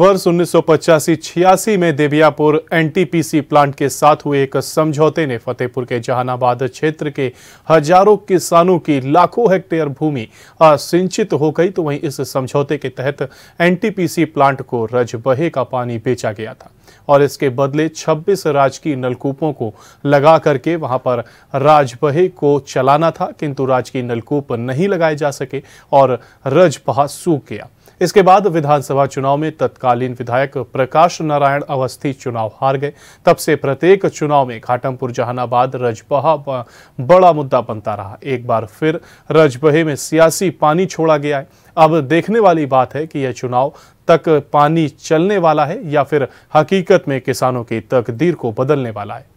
वर्ष उन्नीस सौ में देवियापुर एनटीपीसी प्लांट के साथ हुए एक समझौते ने फतेहपुर के जहानाबाद क्षेत्र के हजारों किसानों की लाखों हेक्टेयर भूमि असिंचित हो गई तो वहीं इस समझौते के तहत एनटीपीसी प्लांट को रजबहे का पानी बेचा गया था और इसके बदले 26 राजकीय नलकूपों को लगा करके वहां पर राजबहे को चलाना था किंतु राजकीय नलकूप नहीं लगाए जा सके और रजबहा सूख गया इसके बाद विधानसभा चुनाव में तत्कालीन विधायक प्रकाश नारायण अवस्थी चुनाव हार गए तब से प्रत्येक चुनाव में घाटमपुर जहानाबाद रजबहा बड़ा मुद्दा बनता रहा एक बार फिर रजबहे में सियासी पानी छोड़ा गया है अब देखने वाली बात है कि यह चुनाव तक पानी चलने वाला है या फिर हकीकत में किसानों की तकदीर को बदलने वाला है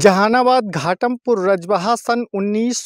जहानाबाद घाटमपुर रजबहा सन उन्नीस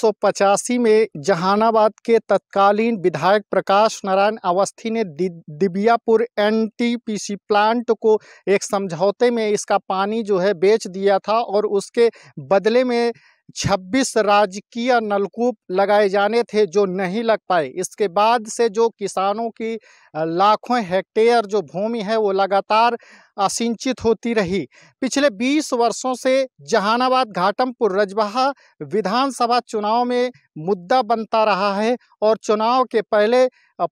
में जहानाबाद के तत्कालीन विधायक प्रकाश नारायण अवस्थी ने दि, दिबियापुर एनटीपीसी प्लांट को एक समझौते में इसका पानी जो है बेच दिया था और उसके बदले में 26 राजकीय नलकूप लगाए जाने थे जो नहीं लग पाए इसके बाद से जो किसानों की लाखों हेक्टेयर जो भूमि है वो लगातार असिंचित होती रही पिछले 20 वर्षों से जहानाबाद घाटमपुर रजबाहा विधानसभा चुनाव में मुद्दा बनता रहा है और चुनाव के पहले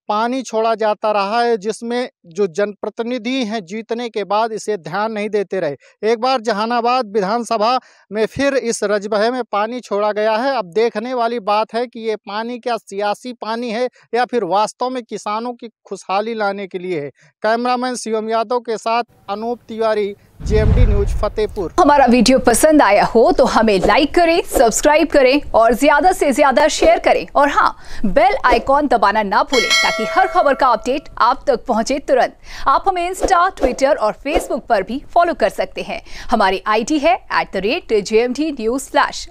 पानी छोड़ा जाता रहा है जिसमें जो जनप्रतिनिधि हैं जीतने के बाद इसे ध्यान नहीं देते रहे एक बार जहानाबाद विधानसभा में फिर इस रजबहे में पानी छोड़ा गया है अब देखने वाली बात है कि ये पानी क्या सियासी पानी है या फिर वास्तव में किसानों की खुशहाली खुशहाली लाने के लिए है कैमरामैन शिवम यादव के साथ अनूप तिवारी जेएमडी न्यूज फतेहपुर हमारा वीडियो पसंद आया हो तो हमें लाइक करें सब्सक्राइब करें और ज्यादा से ज्यादा शेयर करें और हाँ बेल आइकॉन दबाना ना भूलें ताकि हर खबर का अपडेट आप तक पहुंचे तुरंत आप हमें इंस्टा ट्विटर और फेसबुक पर भी फॉलो कर सकते हैं हमारी आईडी है at the rate J M D news